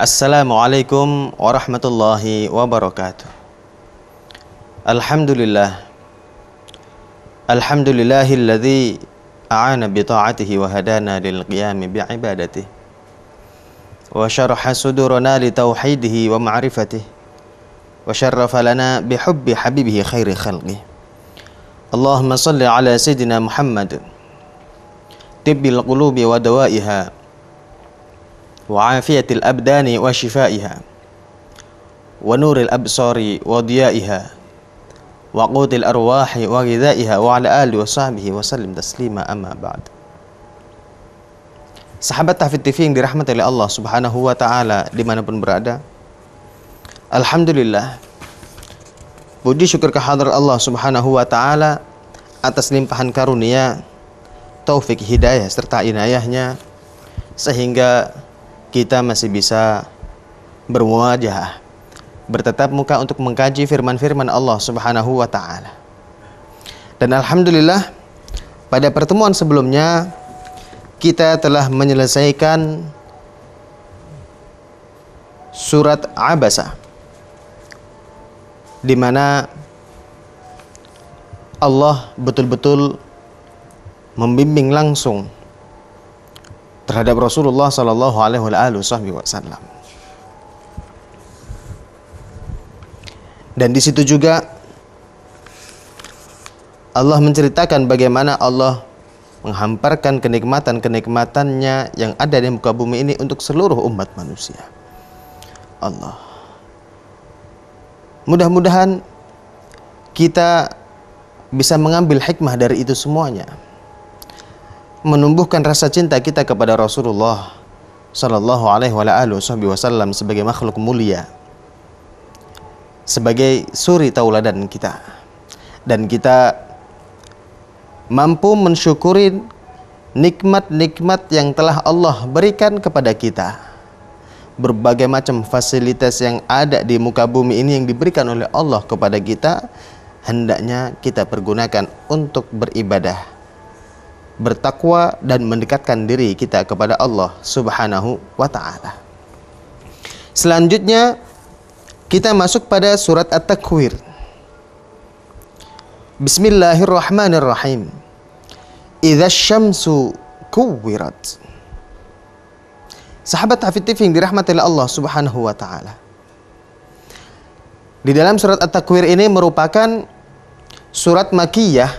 Assalamualaikum warahmatullahi wabarakatuh Alhamdulillah Alhamdulillahilladzi a'ana bi ta'atihi wa hadana lil qiyami bi ibadatihi wa syaraha sudurana li tauhidihi wa ma'rifatihi wa syarrafa lana bi hubbi habibihi khairi khalqi Allahumma salli ala sayyidina Muhammad tibbil qulubi wa dawaiha وعافية الأبدان وشفائها ونور الأبصار وضيائها وقود الأرواح وغذائها وعلى آله وصحبه وسلم تسليما أما بعد Sahabat Tahfidz TV yang dirahmati oleh Allah Subhanahu wa taala dimanapun berada. Alhamdulillah. Puji syukur kehadrat Allah Subhanahu wa taala atas limpahan karunia, taufik hidayah serta inayahnya sehingga kita masih bisa berwajah, bertetap muka untuk mengkaji firman-firman Allah Subhanahu wa taala. Dan alhamdulillah pada pertemuan sebelumnya kita telah menyelesaikan surat Abasa di mana Allah betul-betul membimbing langsung terhadap Rasulullah Shallallahu Alaihi Wasallam. Dan di situ juga Allah menceritakan bagaimana Allah menghamparkan kenikmatan-kenikmatannya yang ada di muka bumi ini untuk seluruh umat manusia. Allah. Mudah-mudahan kita bisa mengambil hikmah dari itu semuanya menumbuhkan rasa cinta kita kepada Rasulullah Shallallahu Alaihi Wasallam sebagai makhluk mulia, sebagai suri tauladan kita, dan kita mampu mensyukuri nikmat-nikmat yang telah Allah berikan kepada kita. Berbagai macam fasilitas yang ada di muka bumi ini yang diberikan oleh Allah kepada kita hendaknya kita pergunakan untuk beribadah bertakwa dan mendekatkan diri kita kepada Allah Subhanahu wa taala. Selanjutnya kita masuk pada surat At-Takwir. Bismillahirrahmanirrahim. Idza syamsu kuwirat. Sahabat Hafid TV yang dirahmati oleh Allah Subhanahu wa taala. Di dalam surat At-Takwir ini merupakan surat makiyah,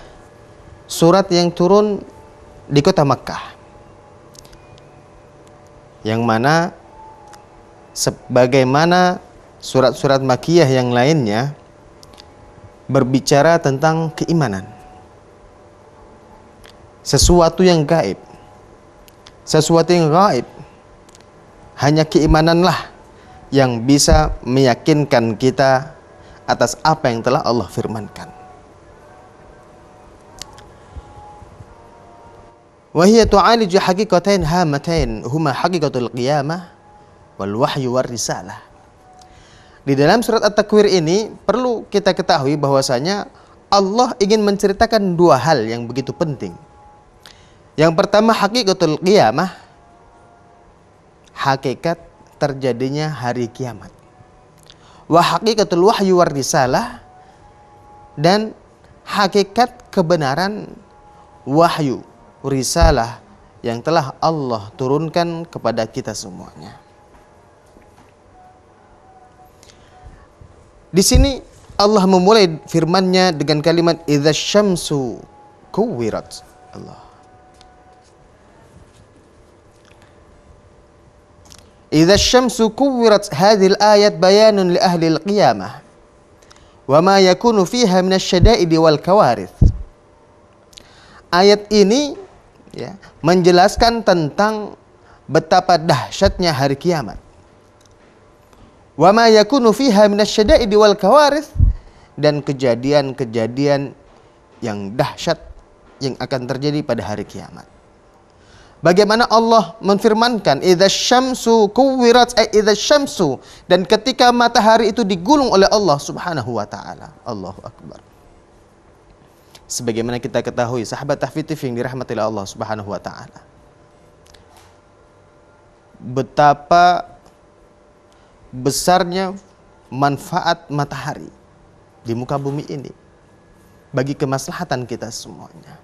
surat yang turun di kota Mekah. Yang mana sebagaimana surat-surat Makiyah yang lainnya berbicara tentang keimanan. Sesuatu yang gaib. Sesuatu yang gaib. Hanya keimananlah yang bisa meyakinkan kita atas apa yang telah Allah firmankan. وهي تعالج حقيقتين هامتين هما حقيقة القيامة والوحي والرسالة di dalam surat At-Takwir ini perlu kita ketahui bahwasanya Allah ingin menceritakan dua hal yang begitu penting. Yang pertama hakikatul qiyamah hakikat terjadinya hari kiamat. Wa hakikatul wahyu war risalah dan hakikat kebenaran wahyu risalah yang telah Allah turunkan kepada kita semuanya. Di sini Allah memulai firman-Nya dengan kalimat idza syamsu kuwirat. Allah. Idza syamsu kuwirat hadhihi al-ayat bayanun li ahli al-qiyamah wa ma yakunu fiha min asy-syada'id wal kawarith. Ayat ini ya, menjelaskan tentang betapa dahsyatnya hari kiamat. Wa ma yakunu fiha minasyada'idi wal kawaris dan kejadian-kejadian yang dahsyat yang akan terjadi pada hari kiamat. Bagaimana Allah menfirmankan idza syamsu kuwirat eh, idza syamsu dan ketika matahari itu digulung oleh Allah Subhanahu wa taala. Allahu akbar sebagaimana kita ketahui sahabat tahfitif yang dirahmati Allah Subhanahu wa taala. Betapa besarnya manfaat matahari di muka bumi ini bagi kemaslahatan kita semuanya.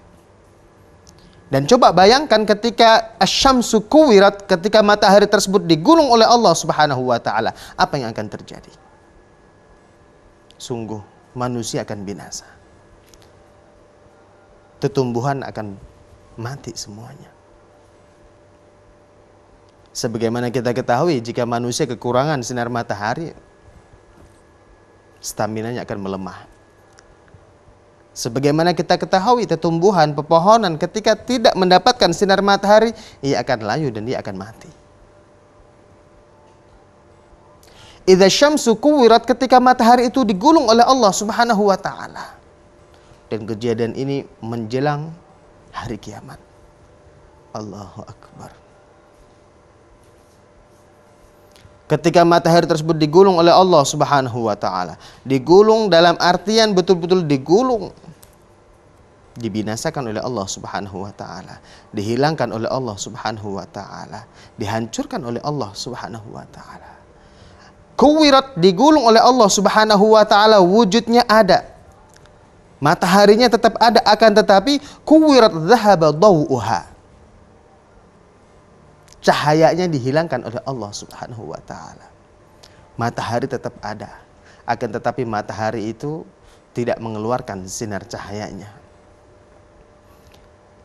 Dan coba bayangkan ketika asyamsu kuwirat ketika matahari tersebut digulung oleh Allah Subhanahu wa taala, apa yang akan terjadi? Sungguh manusia akan binasa. Tetumbuhan akan mati semuanya. Sebagaimana kita ketahui, jika manusia kekurangan sinar matahari, stamina nya akan melemah. Sebagaimana kita ketahui, tetumbuhan, pepohonan ketika tidak mendapatkan sinar matahari, ia akan layu dan dia akan mati. Idza syamsu kuwirat ketika matahari itu digulung oleh Allah Subhanahu wa taala dan kejadian ini menjelang hari kiamat. Allahu Akbar. Ketika matahari tersebut digulung oleh Allah Subhanahu wa taala. Digulung dalam artian betul-betul digulung. Dibinasakan oleh Allah Subhanahu wa taala, dihilangkan oleh Allah Subhanahu wa taala, dihancurkan oleh Allah Subhanahu wa taala. Kuwirat digulung oleh Allah Subhanahu wa taala wujudnya ada Mataharinya tetap ada akan tetapi kuwirat dzahaba dawuha Cahayanya dihilangkan oleh Allah Subhanahu wa taala. Matahari tetap ada. Akan tetapi matahari itu tidak mengeluarkan sinar cahayanya.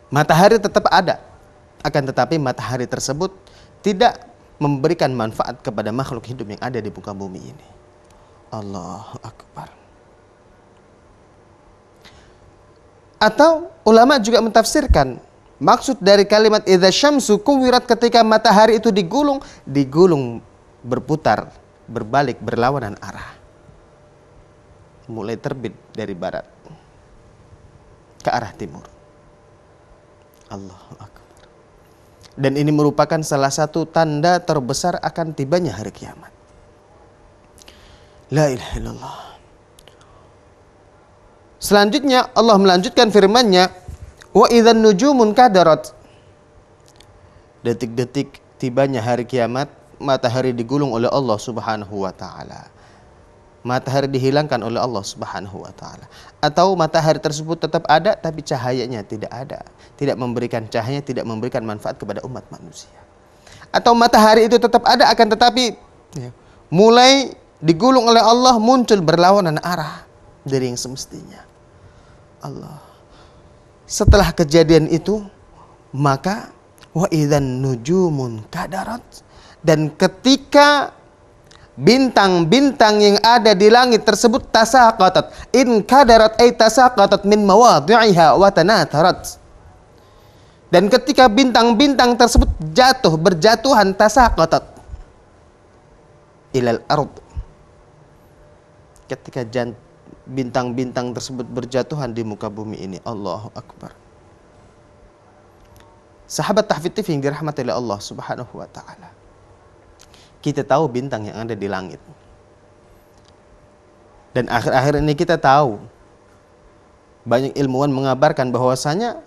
Matahari tetap ada. Akan tetapi matahari tersebut tidak memberikan manfaat kepada makhluk hidup yang ada di muka bumi ini. Allah akbar. Atau ulama juga mentafsirkan maksud dari kalimat idza syamsu kuwirat ketika matahari itu digulung, digulung berputar, berbalik, berlawanan arah. Mulai terbit dari barat ke arah timur. Allahu akbar. Dan ini merupakan salah satu tanda terbesar akan tibanya hari kiamat. La ilaha illallah. Selanjutnya Allah melanjutkan firman-Nya, "Wa idzan nujumun kadarat." Detik-detik tibanya hari kiamat, matahari digulung oleh Allah Subhanahu wa taala. Matahari dihilangkan oleh Allah Subhanahu wa taala. Atau matahari tersebut tetap ada tapi cahayanya tidak ada, tidak memberikan cahaya, tidak memberikan manfaat kepada umat manusia. Atau matahari itu tetap ada akan tetapi ya, mulai digulung oleh Allah muncul berlawanan arah dari yang semestinya. Allah. Setelah kejadian itu, maka wa idan nujumun kadarat dan ketika bintang-bintang yang ada di langit tersebut tasaqatat in kadarat ay tasaqatat min mawadhi'iha wa tanatarat dan ketika bintang-bintang tersebut jatuh berjatuhan tasaqatat ilal ard ketika bintang-bintang tersebut berjatuhan di muka bumi ini. Allahu Akbar. Sahabat TV yang dirahmati oleh Allah Subhanahu wa taala. Kita tahu bintang yang ada di langit. Dan akhir-akhir ini kita tahu banyak ilmuwan mengabarkan bahwasanya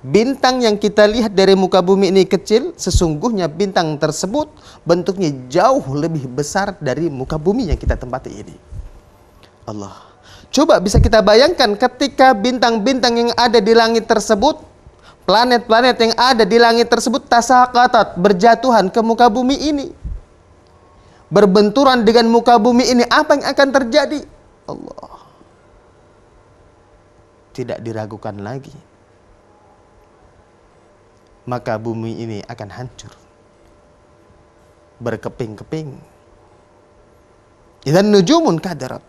bintang yang kita lihat dari muka bumi ini kecil, sesungguhnya bintang tersebut bentuknya jauh lebih besar dari muka bumi yang kita tempati ini. Allah. Coba bisa kita bayangkan ketika bintang-bintang yang ada di langit tersebut, planet-planet yang ada di langit tersebut tasakatat, berjatuhan ke muka bumi ini. Berbenturan dengan muka bumi ini, apa yang akan terjadi? Allah. Tidak diragukan lagi. Maka bumi ini akan hancur. Berkeping-keping. Idan nujumun kadarat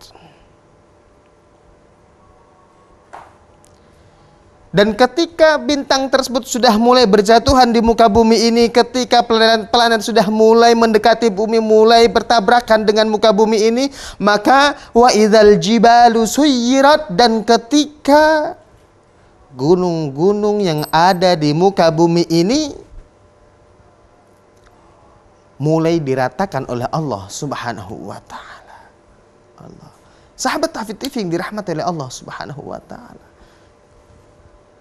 Dan ketika bintang tersebut sudah mulai berjatuhan di muka bumi ini, ketika planet-planet sudah mulai mendekati bumi, mulai bertabrakan dengan muka bumi ini, maka wa idal jibalu suyirat dan ketika gunung-gunung yang ada di muka bumi ini mulai diratakan oleh Allah Subhanahu wa taala. Allah. Sahabat Tahfidz TV yang dirahmati oleh Allah Subhanahu wa taala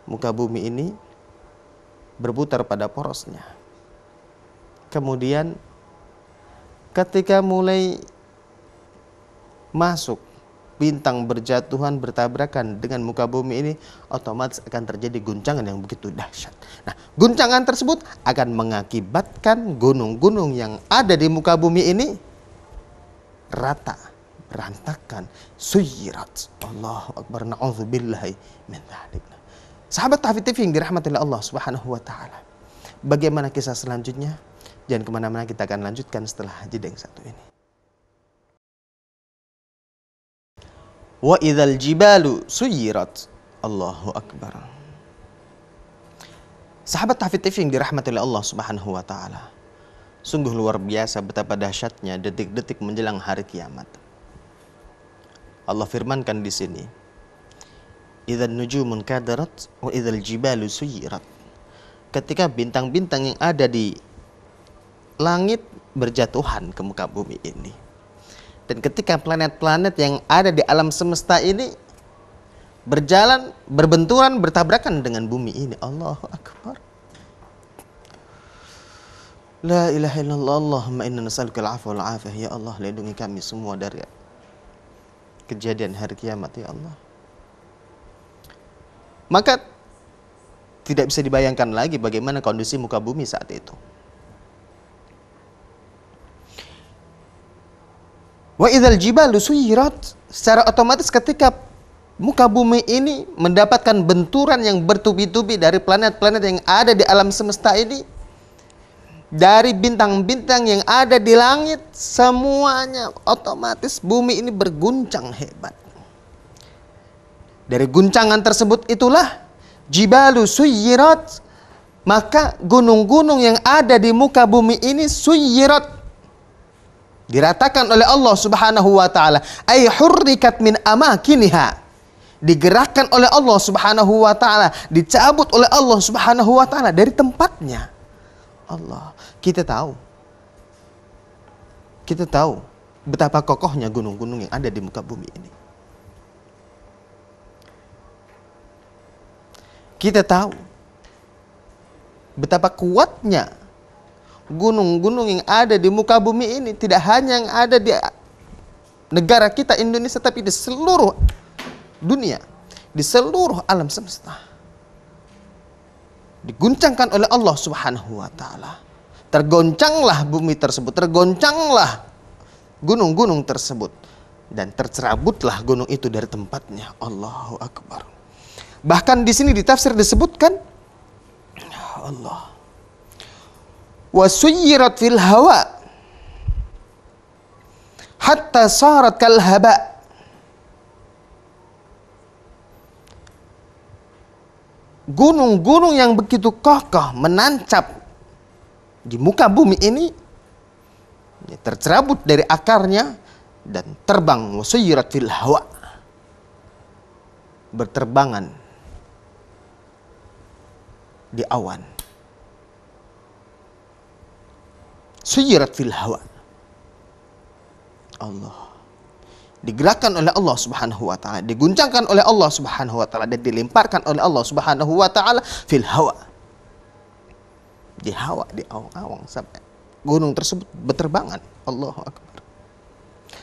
muka bumi ini berputar pada porosnya. Kemudian ketika mulai masuk bintang berjatuhan bertabrakan dengan muka bumi ini otomatis akan terjadi guncangan yang begitu dahsyat. Nah, guncangan tersebut akan mengakibatkan gunung-gunung yang ada di muka bumi ini rata, berantakan, suyirat. Allah akbar, na'udzubillahi min dhalik. Sahabat TV yang dirahmati Allah Subhanahu wa taala. Bagaimana kisah selanjutnya? Jangan kemana-mana kita akan lanjutkan setelah jeda yang satu ini. Wa idzal jibalu suyirat. Allahu akbar. Sahabat TV yang dirahmati Allah Subhanahu wa taala. Sungguh luar biasa betapa dahsyatnya detik-detik menjelang hari kiamat. Allah firmankan di sini, Idzal nujumun kadarat wa idzal jibalu suyirat. Ketika bintang-bintang yang ada di langit berjatuhan ke muka bumi ini. Dan ketika planet-planet yang ada di alam semesta ini berjalan, berbenturan, bertabrakan dengan bumi ini. Allahu Akbar. La ilaha illallah Allahumma inna nas'aluka al-'afwa wal afiyah. Ya Allah, lindungi kami semua dari kejadian hari kiamat ya Allah. Maka tidak bisa dibayangkan lagi bagaimana kondisi muka bumi saat itu. Wa idzal jibalu suyirat secara otomatis ketika muka bumi ini mendapatkan benturan yang bertubi-tubi dari planet-planet yang ada di alam semesta ini dari bintang-bintang yang ada di langit semuanya otomatis bumi ini berguncang hebat dari guncangan tersebut itulah jibalu suyirat maka gunung-gunung yang ada di muka bumi ini suyirat diratakan oleh Allah Subhanahu wa taala ay hurrikat min amakiniha digerakkan oleh Allah Subhanahu wa taala dicabut oleh Allah Subhanahu wa taala dari tempatnya Allah kita tahu kita tahu betapa kokohnya gunung-gunung yang ada di muka bumi ini kita tahu betapa kuatnya gunung-gunung yang ada di muka bumi ini tidak hanya yang ada di negara kita Indonesia tapi di seluruh dunia, di seluruh alam semesta. Diguncangkan oleh Allah Subhanahu wa taala. Tergoncanglah bumi tersebut, tergoncanglah gunung-gunung tersebut dan tercerabutlah gunung itu dari tempatnya. Allahu akbar. Bahkan di sini di tafsir disebutkan ya Allah. Wasuyyirat fil hawa hatta sarat kal haba. Gunung-gunung yang begitu kokoh menancap di muka bumi ini ya, tercerabut dari akarnya dan terbang wasyirat fil hawa berterbangan di awan. Sujirat fil hawa. Allah. Digerakkan oleh Allah Subhanahu wa taala, diguncangkan oleh Allah Subhanahu wa taala dan dilemparkan oleh Allah Subhanahu wa taala fil hawa. Di hawa, di awang-awang sampai gunung tersebut berterbangan. Allahu akbar.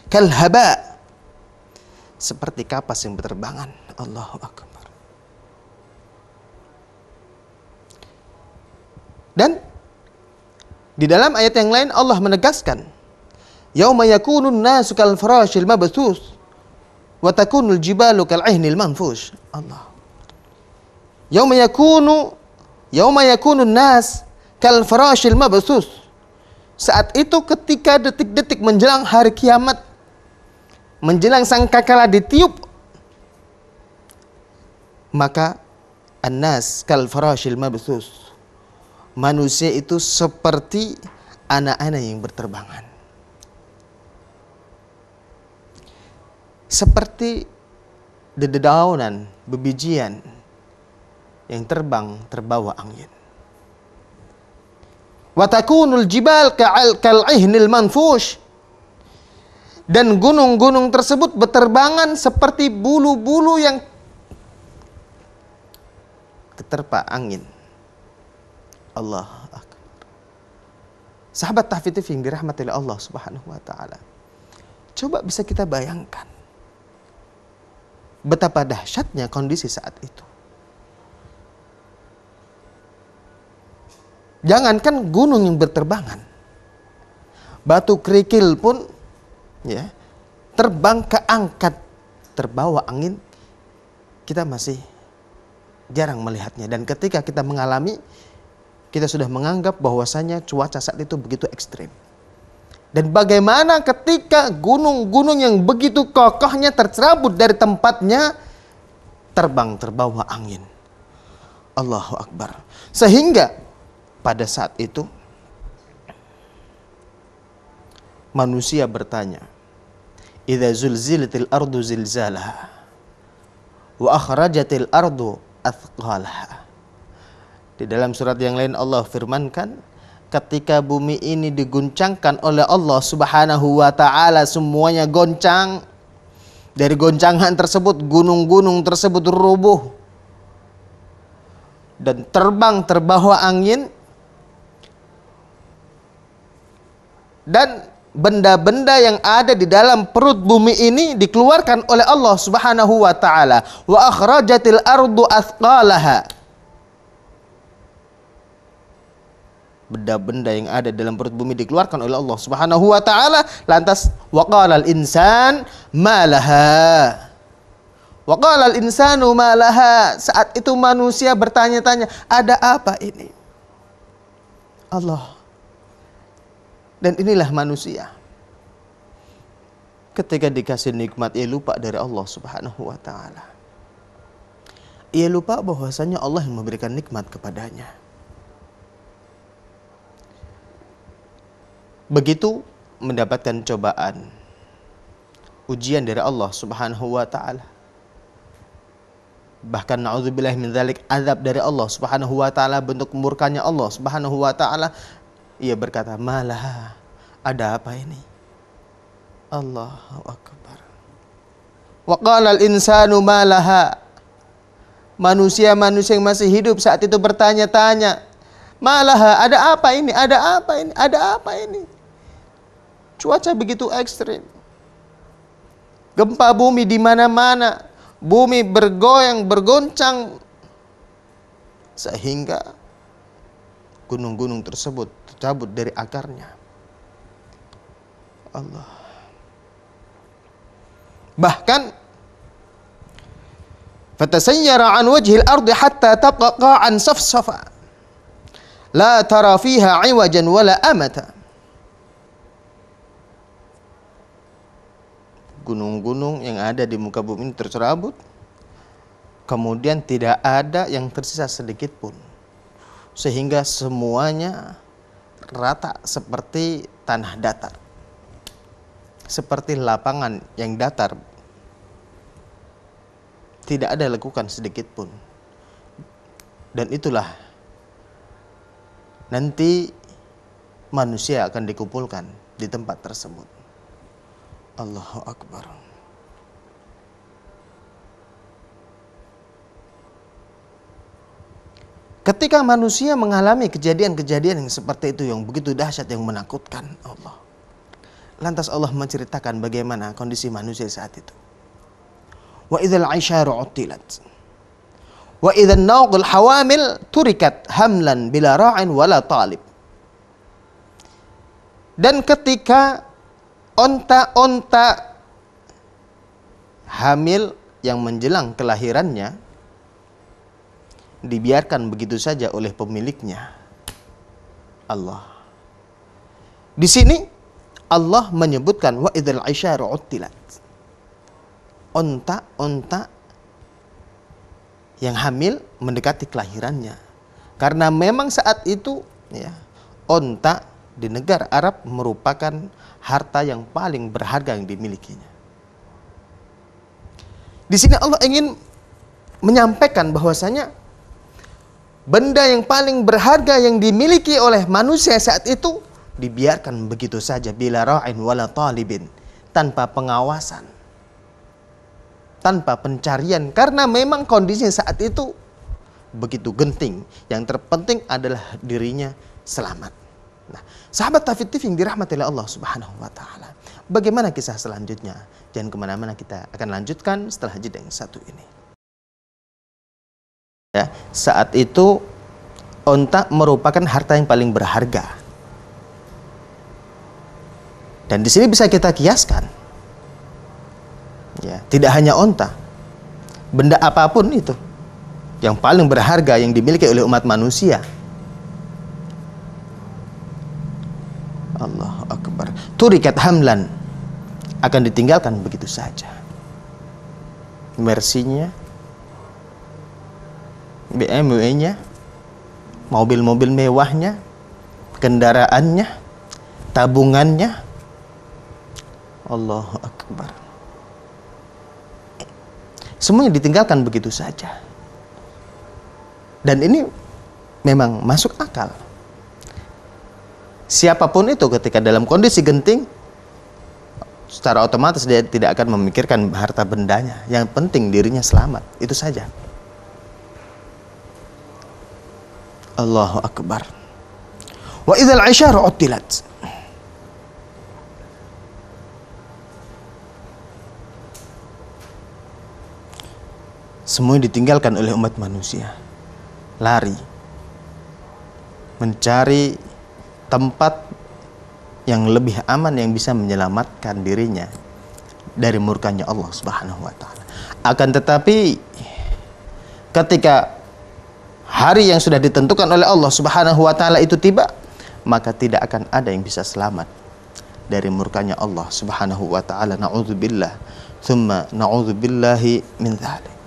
Kalhaba. seperti kapas yang berterbangan. Allahu akbar. Dan di dalam ayat yang lain Allah menegaskan, "Yauma yakunun nasu kal farashil mabthus wa takunul jibalu kal ihnil manfush." Allah. Yauma yakunu yauma yakunun nas kal farashil mabthus. Saat itu ketika detik-detik menjelang hari kiamat menjelang sangkakala ditiup maka annas kal farashil mabthus manusia itu seperti anak-anak yang berterbangan. Seperti dedaunan, bebijian yang terbang terbawa angin. Watakunul jibal kal'ihnil manfush. Dan gunung-gunung tersebut berterbangan seperti bulu-bulu yang keterpa angin. Allah Akbar. Sahabat tahfidz yang dirahmati oleh Allah Subhanahu wa taala. Coba bisa kita bayangkan betapa dahsyatnya kondisi saat itu. Jangankan gunung yang berterbangan. Batu kerikil pun ya, terbang ke angkat, terbawa angin kita masih jarang melihatnya dan ketika kita mengalami kita sudah menganggap bahwasanya cuaca saat itu begitu ekstrim. Dan bagaimana ketika gunung-gunung yang begitu kokohnya tercerabut dari tempatnya terbang terbawa angin. Allahu Akbar. Sehingga pada saat itu manusia bertanya, "Idza zulzilatil ardu zilzalaha wa akhrajatil ardu athqalaha." Di dalam surat yang lain Allah firmankan, ketika bumi ini diguncangkan oleh Allah Subhanahu wa taala semuanya goncang. Dari goncangan tersebut gunung-gunung tersebut rubuh dan terbang terbawa angin dan benda-benda yang ada di dalam perut bumi ini dikeluarkan oleh Allah Subhanahu wa taala wa akhrajatil ardu athqalaha benda-benda yang ada dalam perut bumi dikeluarkan oleh Allah Subhanahu wa taala lantas waqala al insan malaha waqala al insanu malaha saat itu manusia bertanya-tanya ada apa ini Allah dan inilah manusia ketika dikasih nikmat ia lupa dari Allah Subhanahu wa taala ia lupa bahwasanya Allah yang memberikan nikmat kepadanya begitu mendapatkan cobaan ujian dari Allah Subhanahu wa taala. Bahkan naudzubillah min dzalik azab dari Allah Subhanahu wa taala bentuk murkanya Allah Subhanahu wa taala ia berkata, "Malah ada apa ini?" Allahu akbar. Wa qala al-insanu malaha. Manusia-manusia yang masih hidup saat itu bertanya-tanya, malah ada apa ini? Ada apa ini? Ada apa ini?" Cuaca begitu ekstrim. Gempa bumi di mana-mana. Bumi bergoyang, bergoncang. Sehingga gunung-gunung tersebut tercabut dari akarnya. Allah. Bahkan fatasayyara an wajhil ardi hatta taqa an safsafa la tara fiha 'iwajan wala amata. gunung-gunung yang ada di muka bumi ini tercerabut. Kemudian tidak ada yang tersisa sedikit pun. Sehingga semuanya rata seperti tanah datar. Seperti lapangan yang datar. Tidak ada lekukan sedikit pun. Dan itulah nanti manusia akan dikumpulkan di tempat tersebut. Allahu Akbar. Ketika manusia mengalami kejadian-kejadian yang seperti itu, yang begitu dahsyat, yang menakutkan Allah. Lantas Allah menceritakan bagaimana kondisi manusia saat itu. Wa idzal aisyaru utilat. Wa idzan nawqul hawamil turikat hamlan bila ra'in wala talib. Dan ketika onta-onta hamil yang menjelang kelahirannya dibiarkan begitu saja oleh pemiliknya Allah. Di sini Allah menyebutkan wa idzal isyaru utilat. Unta-unta yang hamil mendekati kelahirannya. Karena memang saat itu ya, unta di negara Arab merupakan harta yang paling berharga yang dimilikinya. Di sini Allah ingin menyampaikan bahwasanya benda yang paling berharga yang dimiliki oleh manusia saat itu dibiarkan begitu saja bila ra'in wala talibin tanpa pengawasan tanpa pencarian karena memang kondisinya saat itu begitu genting yang terpenting adalah dirinya selamat nah Sahabat Tafid yang dirahmati oleh Allah Subhanahu wa taala. Bagaimana kisah selanjutnya? Dan kemana-mana kita akan lanjutkan setelah jeda yang satu ini. Ya, saat itu onta merupakan harta yang paling berharga. Dan di sini bisa kita kiaskan. Ya, tidak hanya onta. Benda apapun itu yang paling berharga yang dimiliki oleh umat manusia Allah Akbar. Turikat hamlan akan ditinggalkan begitu saja. Mersinya, BMW-nya, mobil-mobil mewahnya, kendaraannya, tabungannya. Allah Akbar. Semuanya ditinggalkan begitu saja. Dan ini memang masuk akal siapapun itu ketika dalam kondisi genting secara otomatis dia tidak akan memikirkan harta bendanya. Yang penting dirinya selamat. Itu saja. Allahu Akbar. Wa idzal asyar utilat. Semua ditinggalkan oleh umat manusia. Lari. Mencari tempat yang lebih aman yang bisa menyelamatkan dirinya dari murkanya Allah Subhanahu wa taala. Akan tetapi ketika hari yang sudah ditentukan oleh Allah Subhanahu wa taala itu tiba, maka tidak akan ada yang bisa selamat dari murkanya Allah Subhanahu wa taala. Nauzubillah. Tsumma nauzubillahi min dzalik.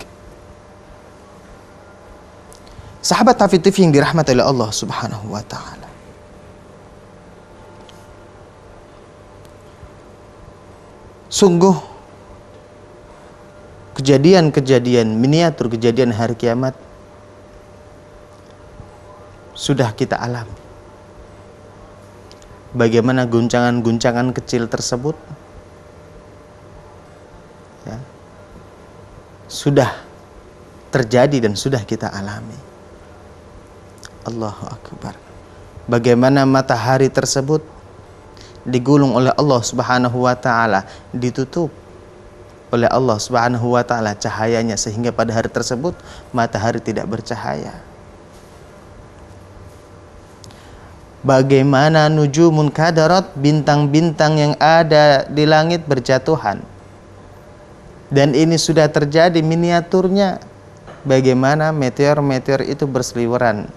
Sahabat Tafitif yang dirahmati oleh Allah Subhanahu wa taala sungguh kejadian-kejadian miniatur kejadian hari kiamat sudah kita alami. Bagaimana guncangan-guncangan kecil tersebut ya, sudah terjadi dan sudah kita alami. Allahu Akbar. Bagaimana matahari tersebut digulung oleh Allah Subhanahu wa taala, ditutup oleh Allah Subhanahu wa taala cahayanya sehingga pada hari tersebut matahari tidak bercahaya. Bagaimana nujumun kadarat bintang-bintang yang ada di langit berjatuhan. Dan ini sudah terjadi miniaturnya. Bagaimana meteor-meteor itu berseliweran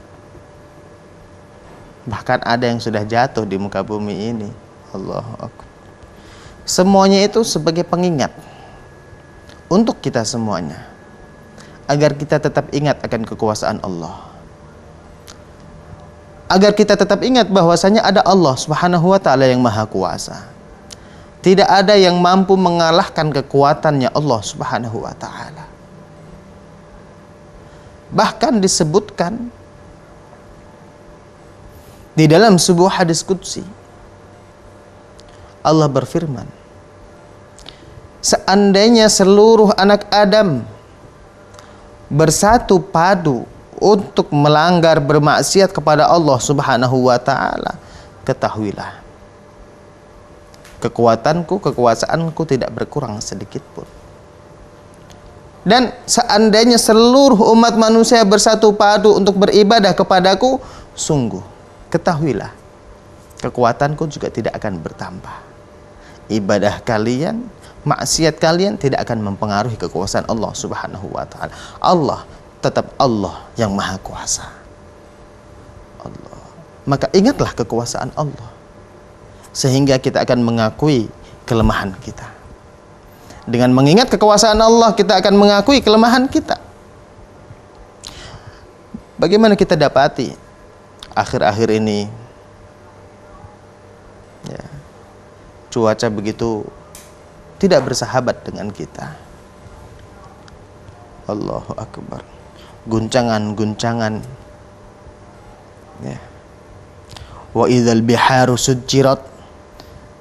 bahkan ada yang sudah jatuh di muka bumi ini Allah Semuanya itu sebagai pengingat untuk kita semuanya agar kita tetap ingat akan kekuasaan Allah. Agar kita tetap ingat bahwasanya ada Allah Subhanahu wa taala yang maha kuasa. Tidak ada yang mampu mengalahkan kekuatannya Allah Subhanahu wa taala. Bahkan disebutkan di dalam sebuah hadis qudsi Allah berfirman, "Seandainya seluruh anak Adam bersatu padu untuk melanggar bermaksiat kepada Allah Subhanahu wa taala, ketahuilah kekuatanku, kekuasaanku tidak berkurang sedikit pun." Dan seandainya seluruh umat manusia bersatu padu untuk beribadah kepadaku, sungguh ketahuilah kekuatanku juga tidak akan bertambah ibadah kalian, maksiat kalian tidak akan mempengaruhi kekuasaan Allah Subhanahu wa taala. Allah tetap Allah yang maha kuasa. Allah. Maka ingatlah kekuasaan Allah sehingga kita akan mengakui kelemahan kita. Dengan mengingat kekuasaan Allah, kita akan mengakui kelemahan kita. Bagaimana kita dapati akhir-akhir ini cuaca begitu tidak bersahabat dengan kita. Allahu Akbar. Guncangan-guncangan. Ya. Wa idzal biharu sujirat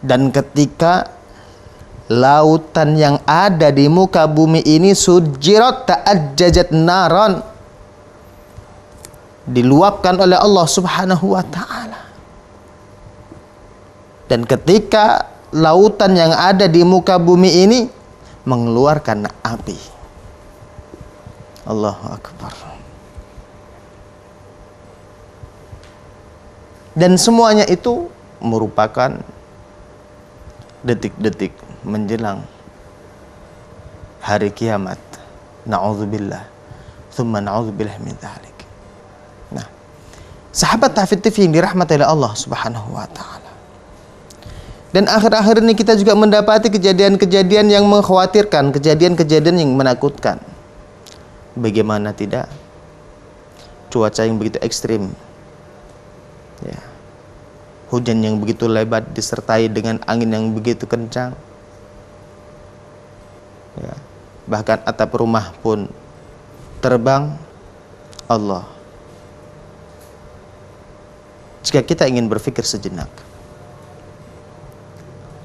dan ketika lautan yang ada di muka bumi ini sujirat ta'ajjajat naron diluapkan oleh Allah Subhanahu wa taala. Dan ketika lautan yang ada di muka bumi ini mengeluarkan api. Allah Akbar. Dan semuanya itu merupakan detik-detik menjelang hari kiamat. Na'udzubillah. Thumma na'udzubillah min dhalik. Nah, sahabat Tafid TV yang dirahmati oleh Allah Subhanahu wa taala. Dan akhir-akhir ini kita juga mendapati kejadian-kejadian yang mengkhawatirkan, kejadian-kejadian yang menakutkan. Bagaimana tidak? Cuaca yang begitu ekstrim, ya. hujan yang begitu lebat disertai dengan angin yang begitu kencang, ya. bahkan atap rumah pun terbang. Allah, jika kita ingin berpikir sejenak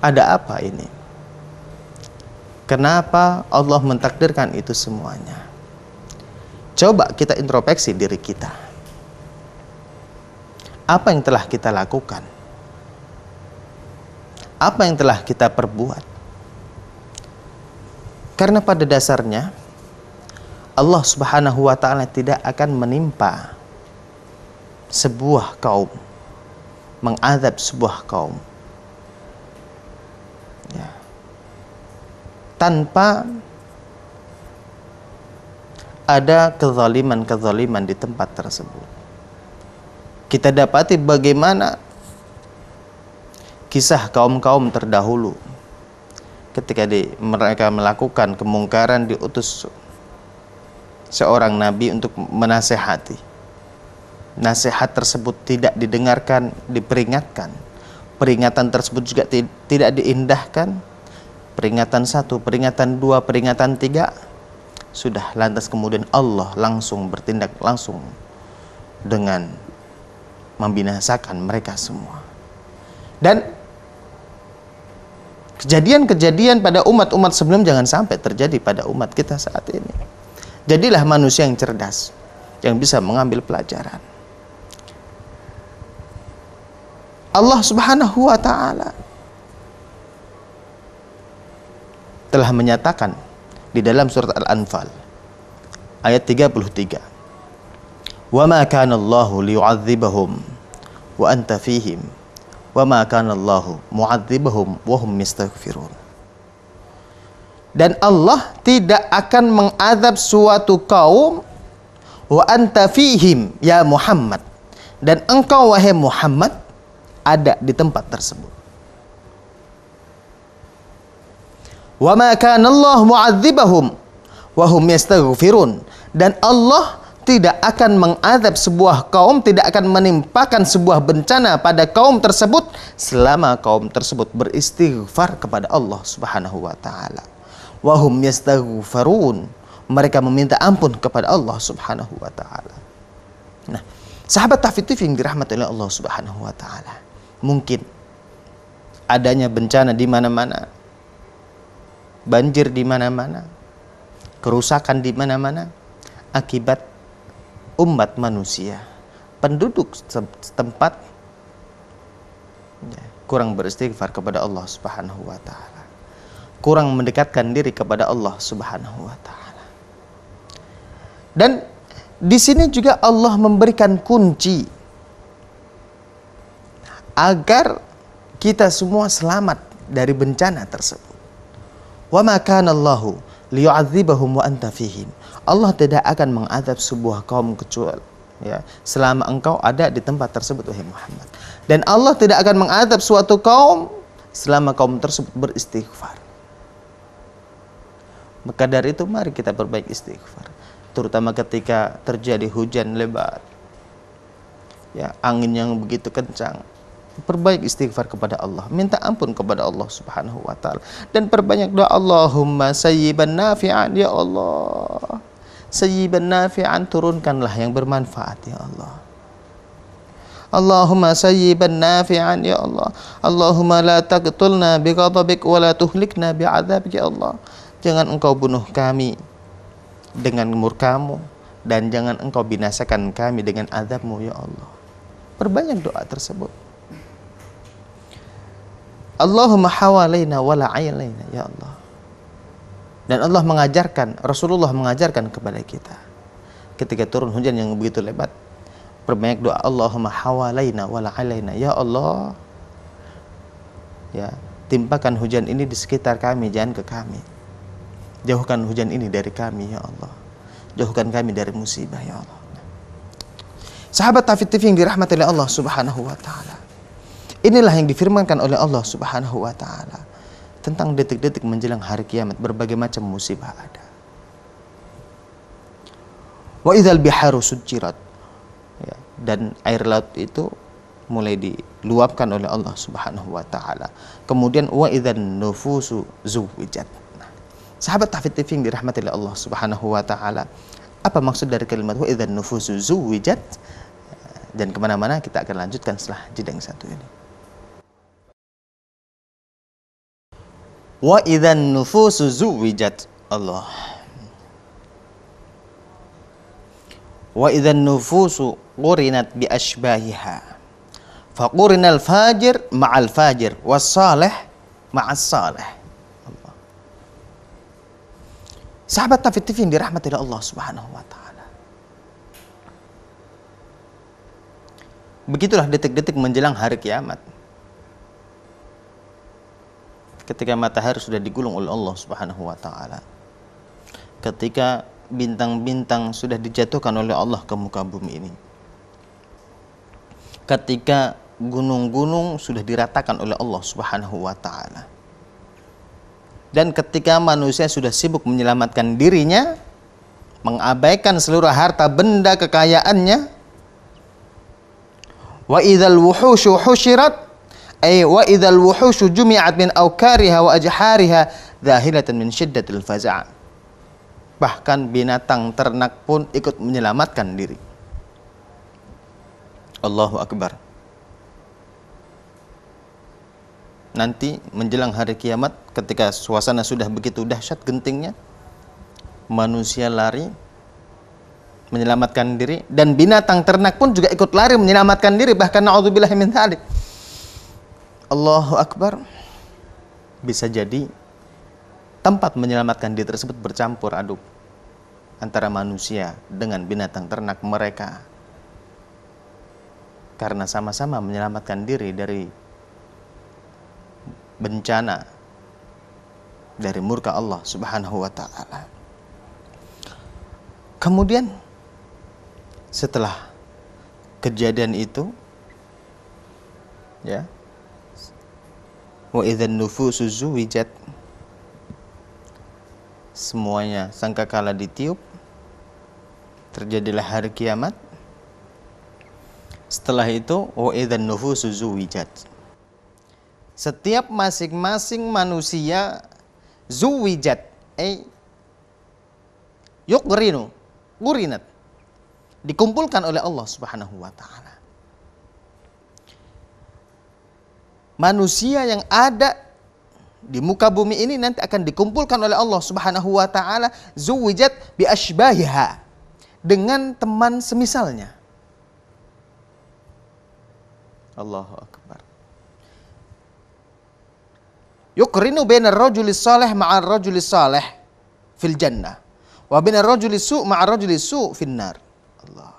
ada apa ini? Kenapa Allah mentakdirkan itu semuanya? Coba kita introspeksi diri kita. Apa yang telah kita lakukan? Apa yang telah kita perbuat? Karena pada dasarnya Allah Subhanahu wa taala tidak akan menimpa sebuah kaum, mengazab sebuah kaum tanpa ada kezaliman-kezaliman di tempat tersebut. Kita dapati bagaimana kisah kaum-kaum terdahulu ketika di, mereka melakukan kemungkaran diutus seorang nabi untuk menasehati. Nasihat tersebut tidak didengarkan, diperingatkan. Peringatan tersebut juga tidak diindahkan peringatan satu, peringatan dua, peringatan tiga, sudah lantas kemudian Allah langsung bertindak langsung dengan membinasakan mereka semua. Dan kejadian-kejadian pada umat-umat sebelum jangan sampai terjadi pada umat kita saat ini. Jadilah manusia yang cerdas, yang bisa mengambil pelajaran. Allah Subhanahu wa taala telah menyatakan di dalam surat Al-Anfal ayat 33. Wa ma kana Allahu liyu'adzibahum wa anta fihim wa ma kana Allahu Dan Allah tidak akan mengadab suatu kaum wa anta fihim ya Muhammad. Dan engkau wahai Muhammad ada di tempat tersebut. Wa ma kana Allah mu'adzibahum wa hum yastaghfirun. Dan Allah tidak akan mengadab sebuah kaum, tidak akan menimpakan sebuah bencana pada kaum tersebut selama kaum tersebut beristighfar kepada Allah Subhanahu wa taala. Wa hum yastaghfirun Mereka meminta ampun kepada Allah Subhanahu wa taala. Nah, sahabat Tafid yang dirahmati oleh Allah Subhanahu wa taala. Mungkin adanya bencana di mana-mana, banjir di mana-mana, kerusakan di mana-mana akibat umat manusia, penduduk setempat ya, kurang beristighfar kepada Allah Subhanahu wa taala. Kurang mendekatkan diri kepada Allah Subhanahu wa taala. Dan di sini juga Allah memberikan kunci agar kita semua selamat dari bencana tersebut. Wa ma kana Allahu liyu'adzibahum wa anta fihim. Allah tidak akan mengazab sebuah kaum kecuali ya selama engkau ada di tempat tersebut wahai Muhammad. Dan Allah tidak akan mengazab suatu kaum selama kaum tersebut beristighfar. Maka dari itu mari kita perbaiki istighfar, terutama ketika terjadi hujan lebat. Ya, angin yang begitu kencang, perbaik istighfar kepada Allah, minta ampun kepada Allah Subhanahu wa taala dan perbanyak doa Allahumma sayyiban nafi'an ya Allah. Sayyiban nafi'an turunkanlah yang bermanfaat ya Allah. Allahumma sayyiban nafi'an ya Allah. Allahumma la taqtulna bighadabik wa la tuhlikna bi'adzabik ya Allah. Jangan engkau bunuh kami dengan murkamu dan jangan engkau binasakan kami dengan azabmu ya Allah. Perbanyak doa tersebut. Allahumma hawalaina wala ayalaina ya Allah. Dan Allah mengajarkan, Rasulullah mengajarkan kepada kita. Ketika turun hujan yang begitu lebat, perbanyak doa Allahumma hawalaina wala ayalaina ya Allah. Ya, timpakan hujan ini di sekitar kami, jangan ke kami. Jauhkan hujan ini dari kami ya Allah. Jauhkan kami dari musibah ya Allah. Sahabat Tafid TV yang dirahmati oleh Allah Subhanahu wa taala. Inilah yang difirmankan oleh Allah Subhanahu wa taala tentang detik-detik menjelang hari kiamat berbagai macam musibah ada. Wa idzal biharu sujirat. Ya, dan air laut itu mulai diluapkan oleh Allah Subhanahu wa taala. Kemudian wa idzan nufusu zuwijat. Nah, sahabat TV yang dirahmati oleh Allah Subhanahu wa taala. Apa maksud dari kalimat wa idzan nufusu zuwijat? Ya, dan kemana-mana kita akan lanjutkan setelah jeda yang satu ini. wa idzan nufusu zuwijat Allah wa idzan nufusu qurinat bi asbahiha fa qurinal fajir ma'al fajir was salih ma'as salih Sahabat Tafid TV dirahmati oleh Allah Subhanahu wa taala. Begitulah detik-detik menjelang hari kiamat ketika matahari sudah digulung oleh Allah Subhanahu wa taala. Ketika bintang-bintang sudah dijatuhkan oleh Allah ke muka bumi ini. Ketika gunung-gunung sudah diratakan oleh Allah Subhanahu wa taala. Dan ketika manusia sudah sibuk menyelamatkan dirinya, mengabaikan seluruh harta benda kekayaannya, wa idzal wuhushu husyirat ay wa idzal wuhushu jumi'at min awkariha wa ajhariha zahilatan min syiddatil faza' bahkan binatang ternak pun ikut menyelamatkan diri Allahu akbar nanti menjelang hari kiamat ketika suasana sudah begitu dahsyat gentingnya manusia lari menyelamatkan diri dan binatang ternak pun juga ikut lari menyelamatkan diri bahkan naudzubillah min dzalik Allahu Akbar bisa jadi tempat menyelamatkan diri tersebut bercampur aduk antara manusia dengan binatang ternak mereka karena sama-sama menyelamatkan diri dari bencana dari murka Allah Subhanahu wa taala. Kemudian setelah kejadian itu ya wa idzan nufusu zuwijat semuanya sangkakala ditiup terjadilah hari kiamat setelah itu wa idzan nufusu zuwijat setiap masing-masing manusia zuwijat eh yukrinu gurinat dikumpulkan oleh Allah Subhanahu wa taala manusia yang ada di muka bumi ini nanti akan dikumpulkan oleh Allah Subhanahu wa taala zuwijat bi asbahiha dengan teman semisalnya. Allahu akbar. Yukrinu bainar rajuli salih ma'ar rajuli salih fil jannah wa bainar rajuli su' ma'ar rajuli su' fil nar. Allah.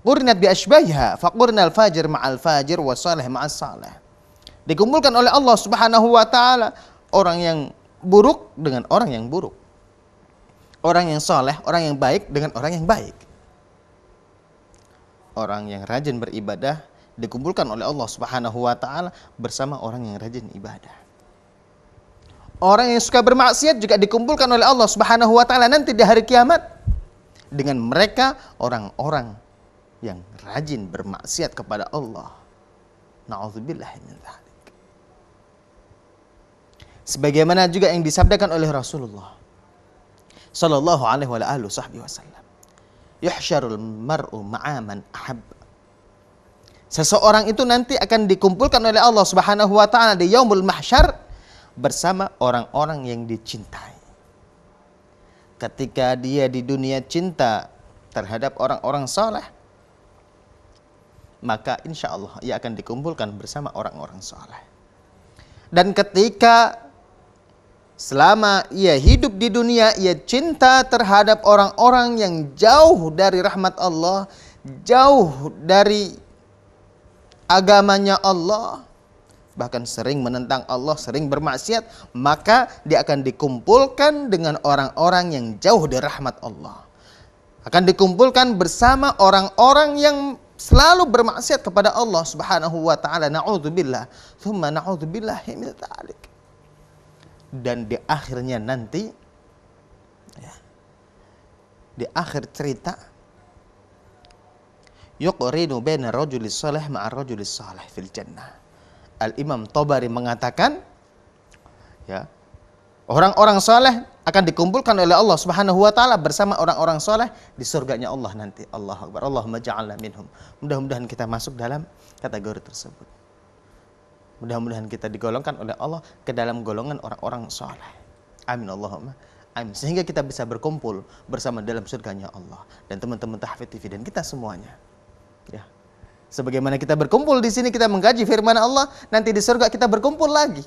Qurnat bi asbahiha fa qurnal fajir ma'al fajir wa salih ma'as salih. Dikumpulkan oleh Allah Subhanahu wa taala orang yang buruk dengan orang yang buruk. Orang yang soleh, orang yang baik dengan orang yang baik. Orang yang rajin beribadah dikumpulkan oleh Allah Subhanahu wa taala bersama orang yang rajin ibadah. Orang yang suka bermaksiat juga dikumpulkan oleh Allah Subhanahu wa taala nanti di hari kiamat dengan mereka orang-orang yang rajin bermaksiat kepada Allah. Nauzubillah min dzalik sebagaimana juga yang disabdakan oleh Rasulullah sallallahu alaihi wa alihi wasallam yuhsyarul mar'u ma'a man ahab seseorang itu nanti akan dikumpulkan oleh Allah Subhanahu wa taala di yaumul mahsyar bersama orang-orang yang dicintai ketika dia di dunia cinta terhadap orang-orang soleh maka insya Allah ia akan dikumpulkan bersama orang-orang soleh dan ketika Selama ia hidup di dunia, ia cinta terhadap orang-orang yang jauh dari rahmat Allah, jauh dari agamanya Allah, bahkan sering menentang Allah, sering bermaksiat, maka dia akan dikumpulkan dengan orang-orang yang jauh dari rahmat Allah. Akan dikumpulkan bersama orang-orang yang selalu bermaksiat kepada Allah Subhanahu wa taala. Nauzubillah. Tsumma nauzubillah min dzalik dan di akhirnya nanti ya, di akhir cerita yuqrinu baina rajuli salih ma'a rajuli salih fil jannah. Al Imam Tobari mengatakan ya orang-orang saleh akan dikumpulkan oleh Allah Subhanahu wa taala bersama orang-orang saleh di surganya Allah nanti. Allahu Akbar. Allahumma ja'alna minhum. Mudah-mudahan kita masuk dalam kategori tersebut. Mudah-mudahan kita digolongkan oleh Allah ke dalam golongan orang-orang soleh. Amin Allahumma. Amin. Sehingga kita bisa berkumpul bersama dalam surganya Allah. Dan teman-teman Tahfidz TV dan kita semuanya. Ya. Sebagaimana kita berkumpul di sini, kita mengkaji firman Allah, nanti di surga kita berkumpul lagi.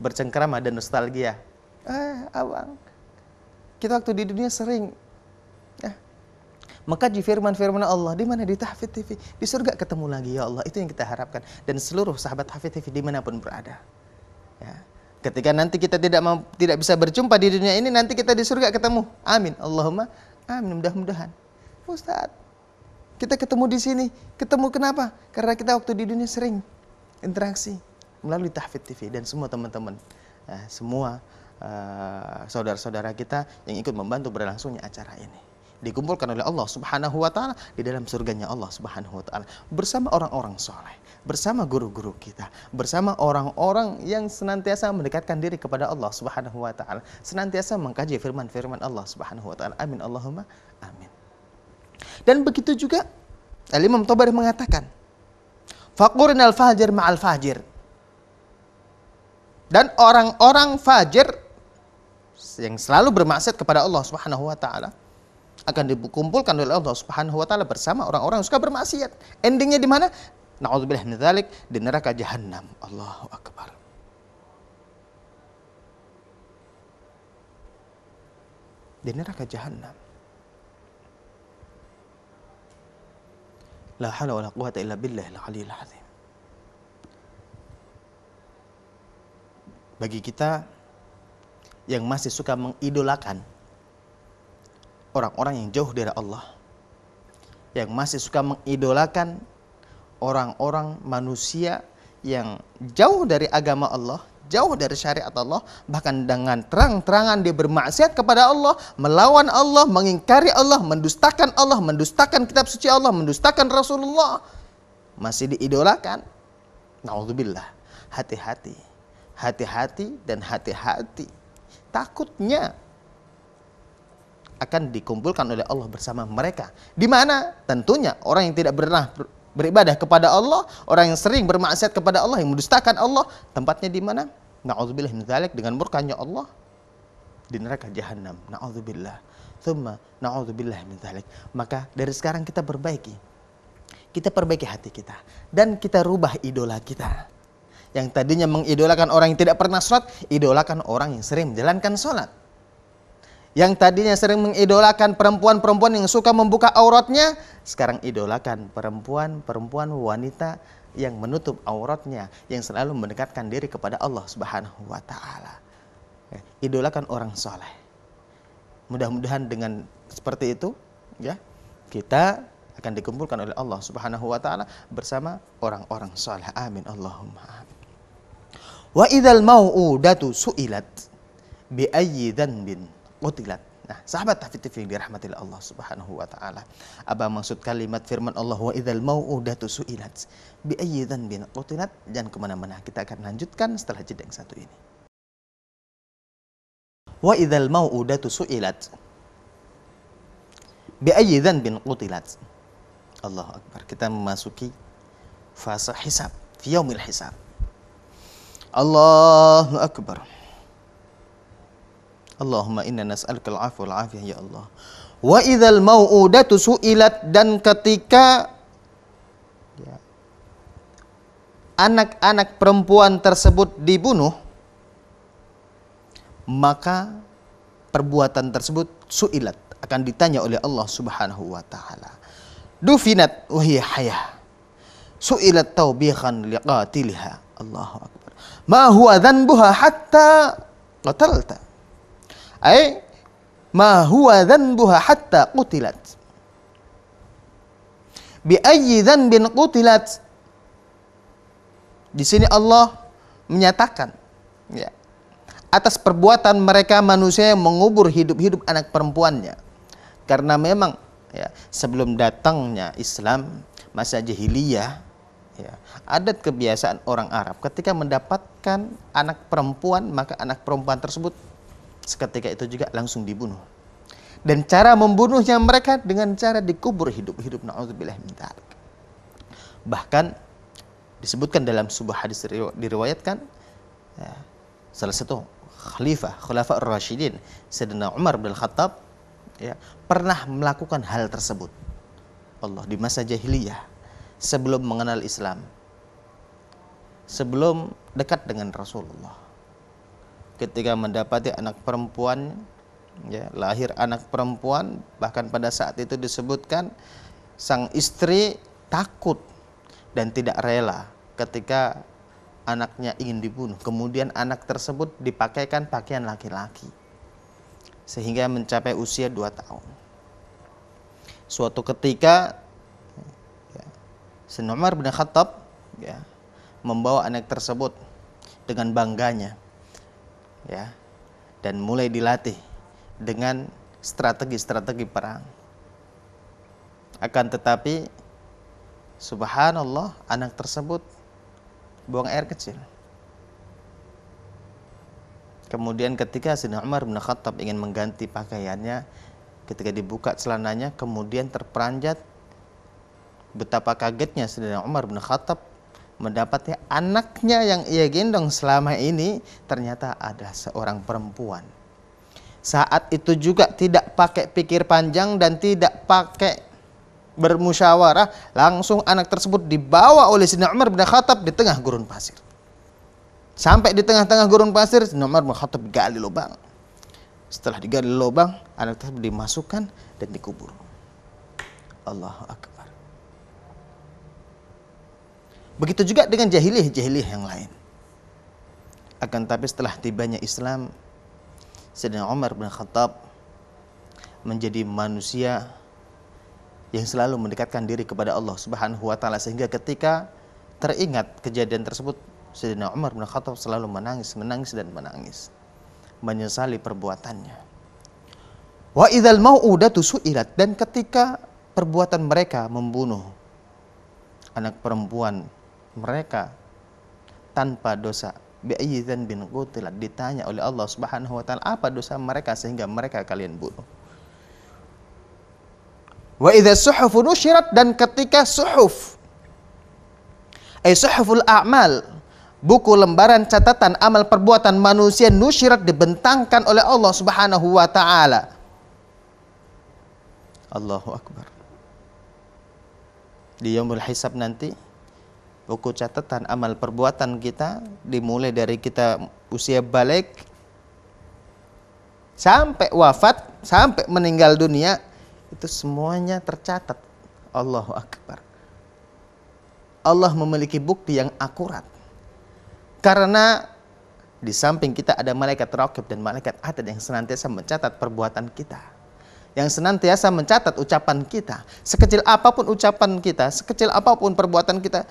Bercengkrama dan nostalgia. Eh, abang, kita waktu di dunia sering maka di firman-firman Allah di mana di Tahfidz TV di surga ketemu lagi ya Allah itu yang kita harapkan dan seluruh sahabat Tahfidz TV dimanapun berada ya ketika nanti kita tidak mau, tidak bisa berjumpa di dunia ini nanti kita di surga ketemu amin Allahumma amin mudah-mudahan Ustaz kita ketemu di sini ketemu kenapa karena kita waktu di dunia sering interaksi melalui Tahfidz TV dan semua teman-teman ya, semua eh, saudara-saudara kita yang ikut membantu berlangsungnya acara ini dikumpulkan oleh Allah Subhanahu wa taala di dalam surganya Allah Subhanahu wa taala bersama orang-orang soleh, bersama guru-guru kita, bersama orang-orang yang senantiasa mendekatkan diri kepada Allah Subhanahu wa taala, senantiasa mengkaji firman-firman Allah Subhanahu wa taala. Amin Allahumma amin. Dan begitu juga Al Imam Tabari mengatakan, "Faqurin al-fajir ma'al fajir." Dan orang-orang fajir yang selalu bermaksud kepada Allah Subhanahu wa taala akan dikumpulkan oleh Allah Subhanahu wa taala bersama orang-orang yang suka bermaksiat. Endingnya di mana? Nauzubillah min dzalik di neraka jahanam. Allahu akbar. Di neraka jahanam. La haula wala quwwata illa billahil aliyil azim. Bagi kita yang masih suka mengidolakan orang-orang yang jauh dari Allah yang masih suka mengidolakan orang-orang manusia yang jauh dari agama Allah, jauh dari syariat Allah, bahkan dengan terang-terangan dia bermaksiat kepada Allah, melawan Allah, mengingkari Allah, mendustakan Allah, mendustakan kitab suci Allah, mendustakan Rasulullah. Masih diidolakan. Nauzubillah. Hati-hati. Hati-hati dan hati-hati. Takutnya akan dikumpulkan oleh Allah bersama mereka. Di mana? Tentunya orang yang tidak pernah beribadah kepada Allah, orang yang sering bermaksiat kepada Allah, yang mendustakan Allah, tempatnya di mana? Nauzubillah min dzalik dengan murkanya Allah di neraka jahanam. Nauzubillah. Tsumma nauzubillah min dzalik. Maka dari sekarang kita perbaiki. Kita perbaiki hati kita dan kita rubah idola kita. Yang tadinya mengidolakan orang yang tidak pernah sholat, idolakan orang yang sering menjalankan sholat yang tadinya sering mengidolakan perempuan-perempuan yang suka membuka auratnya, sekarang idolakan perempuan-perempuan wanita yang menutup auratnya, yang selalu mendekatkan diri kepada Allah Subhanahu wa taala. Eh, idolakan orang soleh. Mudah-mudahan dengan seperti itu, ya, kita akan dikumpulkan oleh Allah Subhanahu wa taala bersama orang-orang soleh. Amin Allahumma Wa idzal mau'udatu su'ilat bi ayyi dhanbin qutilat. Oh, nah, sahabat Tahfidz TV dirahmati Allah Subhanahu wa taala. Apa maksud kalimat firman Allah wa idzal mau'udatu su'ilat bi ayyi dzanbin qutilat? Oh, jangan kemana mana kita akan lanjutkan setelah jeda yang satu ini. Wa idzal mau'udatu su'ilat bi ayyi dzanbin qutilat. Oh, Allah Akbar. Kita memasuki fase hisab, fi yaumil hisab. Allahu Akbar. Allahumma inna nas'aluka al wal afiyah ya Allah. Wa idzal mau'udatu su'ilat dan ketika ya, anak-anak perempuan tersebut dibunuh maka perbuatan tersebut su'ilat akan ditanya oleh Allah Subhanahu wa taala. Dufinat wahi hayah. Su'ilat taubiqan liqatiliha. Allahu akbar. Ma huwa dhanbuha hatta qatalta ay eh, ma huwa dzanbuha hatta qutilat. Bi ayyi dhanbin qutilat? Di sini Allah menyatakan ya, atas perbuatan mereka manusia yang mengubur hidup-hidup anak perempuannya. Karena memang ya, sebelum datangnya Islam masa jahiliyah ya, adat kebiasaan orang Arab ketika mendapatkan anak perempuan maka anak perempuan tersebut seketika itu juga langsung dibunuh. Dan cara membunuhnya mereka dengan cara dikubur hidup-hidup. Bahkan disebutkan dalam sebuah hadis diriwayatkan ya, salah satu khalifah, Khalifah ar-rasyidin, Umar bin Khattab ya, pernah melakukan hal tersebut. Allah di masa jahiliyah sebelum mengenal Islam. Sebelum dekat dengan Rasulullah ketika mendapati anak perempuan ya lahir anak perempuan bahkan pada saat itu disebutkan sang istri takut dan tidak rela ketika anaknya ingin dibunuh kemudian anak tersebut dipakaikan pakaian laki-laki sehingga mencapai usia 2 tahun suatu ketika ya, Sen Umar bin Khattab ya, membawa anak tersebut dengan bangganya ya dan mulai dilatih dengan strategi-strategi perang. Akan tetapi, subhanallah, anak tersebut buang air kecil. Kemudian ketika Sina Umar bin Khattab ingin mengganti pakaiannya, ketika dibuka celananya, kemudian terperanjat betapa kagetnya Sina Umar bin Khattab mendapati anaknya yang ia gendong selama ini ternyata adalah seorang perempuan. Saat itu juga tidak pakai pikir panjang dan tidak pakai bermusyawarah, langsung anak tersebut dibawa oleh Sina Umar bin Khattab di tengah gurun pasir. Sampai di tengah-tengah gurun pasir, Sina Umar bin Khattab gali lubang. Setelah digali lubang, anak tersebut dimasukkan dan dikubur. Allahu Akbar. Begitu juga dengan jahiliyah-jahiliyah yang lain. Akan tapi setelah tibanya Islam, Sayyidina Umar bin Khattab menjadi manusia yang selalu mendekatkan diri kepada Allah Subhanahu wa taala sehingga ketika teringat kejadian tersebut Sayyidina Umar bin Khattab selalu menangis, menangis dan menangis menyesali perbuatannya. Wa idzal mau'udatu su'ilat dan ketika perbuatan mereka membunuh anak perempuan mereka tanpa dosa bi'ayyidzan bin qutilat ditanya oleh Allah Subhanahu wa taala apa dosa mereka sehingga mereka kalian bunuh. Wa idza suhufu nusyirat dan ketika suhuf ay suhuful a'mal buku lembaran catatan amal perbuatan manusia nusyirat dibentangkan oleh Allah Subhanahu wa taala. Allahu akbar. Di yaumul hisab nanti buku catatan amal perbuatan kita dimulai dari kita usia balik sampai wafat sampai meninggal dunia itu semuanya tercatat Allahu Akbar Allah memiliki bukti yang akurat karena di samping kita ada malaikat rakib dan malaikat atid yang senantiasa mencatat perbuatan kita. Yang senantiasa mencatat ucapan kita. Sekecil apapun ucapan kita, sekecil apapun perbuatan kita,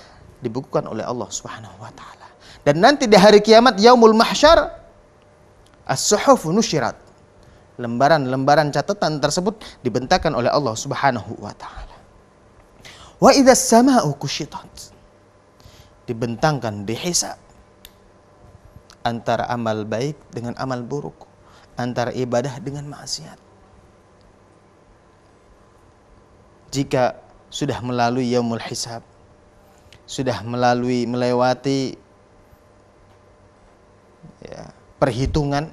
dibukukan oleh Allah Subhanahu wa taala. Dan nanti di hari kiamat yaumul mahsyar as-suhuf nusyirat. Lembaran-lembaran catatan tersebut dibentangkan oleh Allah Subhanahu wa taala. Wa idza samau kushitat. Dibentangkan dihisab antara amal baik dengan amal buruk, antara ibadah dengan maksiat. Jika sudah melalui yaumul hisab, sudah melalui melewati ya, perhitungan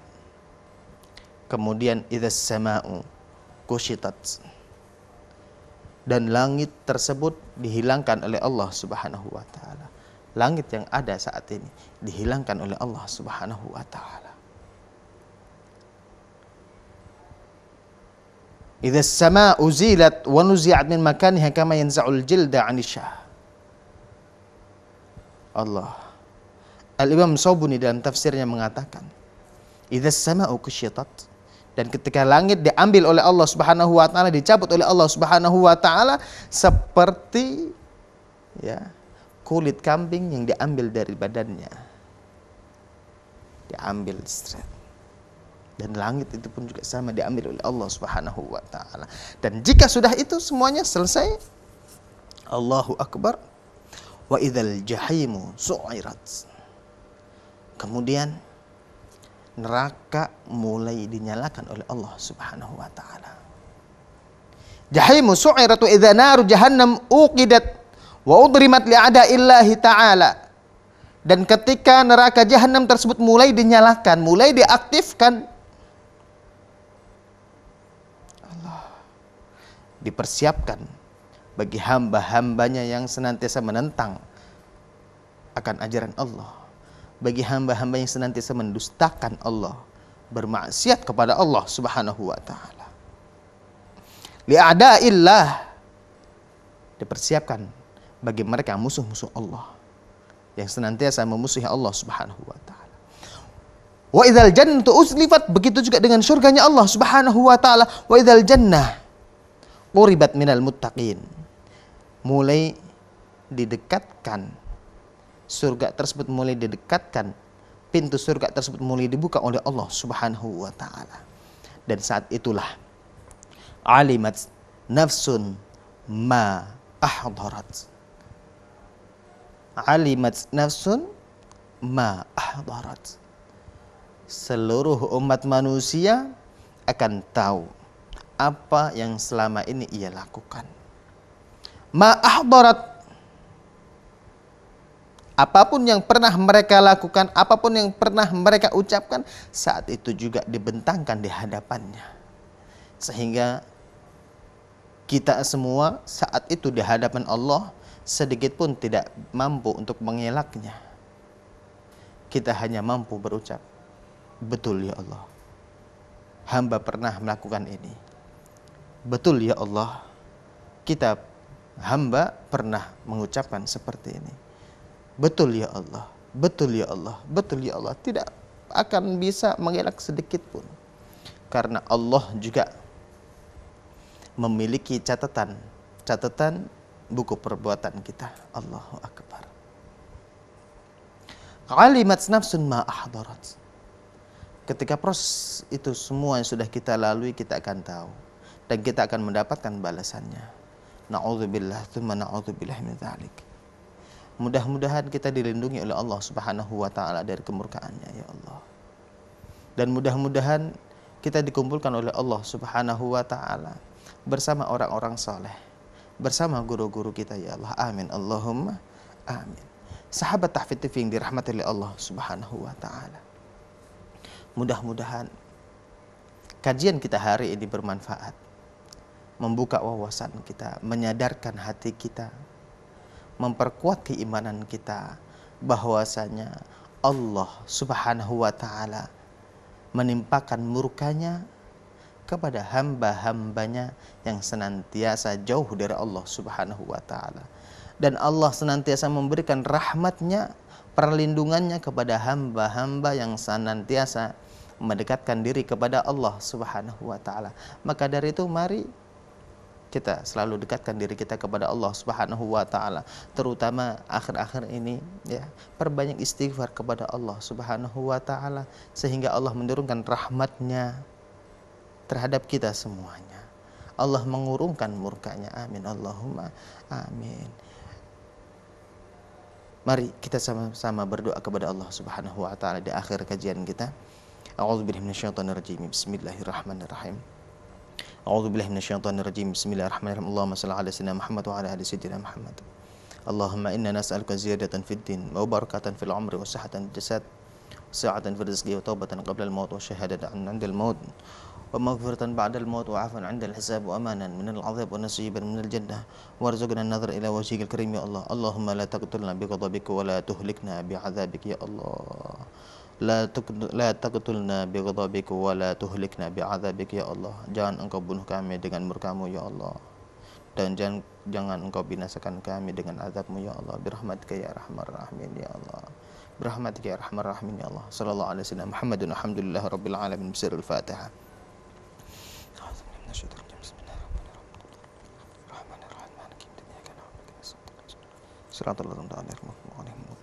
kemudian idz sama'u kushitat dan langit tersebut dihilangkan oleh Allah Subhanahu wa taala. Langit yang ada saat ini dihilangkan oleh Allah Subhanahu wa taala. Idza samau zilat wa nuzi'at min makanha kama yanza'ul jilda 'anil syah. Allah. Al-Imam Sobuni dalam tafsirnya mengatakan, Idza sama'u kusyitat. Dan ketika langit diambil oleh Allah Subhanahu wa taala, dicabut oleh Allah Subhanahu wa taala seperti ya, kulit kambing yang diambil dari badannya. Diambil straight. Dan langit itu pun juga sama diambil oleh Allah Subhanahu wa taala. Dan jika sudah itu semuanya selesai, Allahu akbar, wa idzal jahimu su'irat kemudian neraka mulai dinyalakan oleh Allah Subhanahu wa taala jahimu su'irat wa idza naru jahannam uqidat wa udrimat li illahi ta'ala dan ketika neraka jahanam tersebut mulai dinyalakan, mulai diaktifkan, Allah dipersiapkan bagi hamba-hambanya yang senantiasa menentang akan ajaran Allah bagi hamba-hamba yang senantiasa mendustakan Allah bermaksiat kepada Allah Subhanahu wa taala li'ada'illah dipersiapkan bagi mereka musuh-musuh Allah yang senantiasa memusuhi Allah Subhanahu wa taala Wa idhal jannatu uslifat begitu juga dengan surganya Allah Subhanahu wa taala. Wa idhal jannah uribat minal muttaqin mulai didekatkan surga tersebut mulai didekatkan pintu surga tersebut mulai dibuka oleh Allah Subhanahu wa taala dan saat itulah alimat nafsun ma ahdarat alimat nafsun ma ahdarat seluruh umat manusia akan tahu apa yang selama ini ia lakukan ma'ahdarat apapun yang pernah mereka lakukan, apapun yang pernah mereka ucapkan, saat itu juga dibentangkan di hadapannya. Sehingga kita semua saat itu di hadapan Allah sedikit pun tidak mampu untuk mengelaknya. Kita hanya mampu berucap, "Betul ya Allah. Hamba pernah melakukan ini." Betul ya Allah. Kita hamba pernah mengucapkan seperti ini. Betul ya Allah, betul ya Allah, betul ya Allah. Tidak akan bisa mengelak sedikit pun. Karena Allah juga memiliki catatan, catatan buku perbuatan kita. Allahu Akbar. Kalimat nafsun ma Ketika proses itu semua yang sudah kita lalui kita akan tahu dan kita akan mendapatkan balasannya. Na'udzubillah thumma na'udzubillah min dzalik. Mudah-mudahan kita dilindungi oleh Allah Subhanahu wa taala dari kemurkaannya ya Allah. Dan mudah-mudahan kita dikumpulkan oleh Allah Subhanahu wa taala bersama orang-orang saleh, bersama guru-guru kita ya Allah. Amin. Allahumma amin. Sahabat Tahfidz TV yang dirahmati oleh Allah Subhanahu wa taala. Mudah-mudahan kajian kita hari ini bermanfaat membuka wawasan kita, menyadarkan hati kita, memperkuat keimanan kita bahwasanya Allah Subhanahu wa taala menimpakan murkanya kepada hamba-hambanya yang senantiasa jauh dari Allah Subhanahu wa taala dan Allah senantiasa memberikan rahmatnya perlindungannya kepada hamba-hamba yang senantiasa mendekatkan diri kepada Allah Subhanahu wa taala maka dari itu mari kita selalu dekatkan diri kita kepada Allah Subhanahu wa taala terutama akhir-akhir ini ya perbanyak istighfar kepada Allah Subhanahu wa taala sehingga Allah menurunkan rahmatnya terhadap kita semuanya Allah mengurungkan murkanya amin Allahumma amin Mari kita sama-sama berdoa kepada Allah Subhanahu wa taala di akhir kajian kita. minasyaitonir rajim. Bismillahirrahmanirrahim. أعوذ بالله من الشيطان الرجيم بسم الله الرحمن الرحيم اللهم صل على سيدنا محمد وعلى آل سيدنا محمد اللهم إنا نسألك زيادة في الدين وبركة في العمر وصحة في الجسد سعة في الرزق وتوبة قبل الموت وشهادة عند الموت ومغفرة بعد الموت وعفوا عند الحساب وأمانا من العذاب ونصيبا من الجنة وارزقنا النظر إلى وجهك الكريم يا الله اللهم لا تقتلنا بغضبك ولا تهلكنا بعذابك يا الله La, tuk, la taqtulna bi ghadabika wa la tuhlikna bi azabika ya Allah. Jangan engkau bunuh kami dengan murkamu ya Allah. Dan jangan jangan engkau binasakan kami dengan azabmu ya Allah. Birahmatika ya rahmar rahimin ya Allah. Birahmatika ya rahmar rahimin ya Allah. Sallallahu alaihi wasallam Muhammadun alhamdulillah rabbil alamin. Bisirul Fatihah. Siratul Ladzina An'amta 'alaihim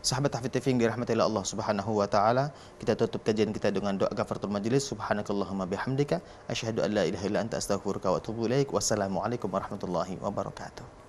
Sahabat Hafidh Tafiq dirahmati oleh Allah Subhanahu wa taala, kita tutup kajian kita dengan doa ghafaratul majlis. Subhanakallahumma bihamdika, asyhadu an la ilaha illa anta astaghfiruka wa atubu ilaik. Wassalamualaikum warahmatullahi wabarakatuh.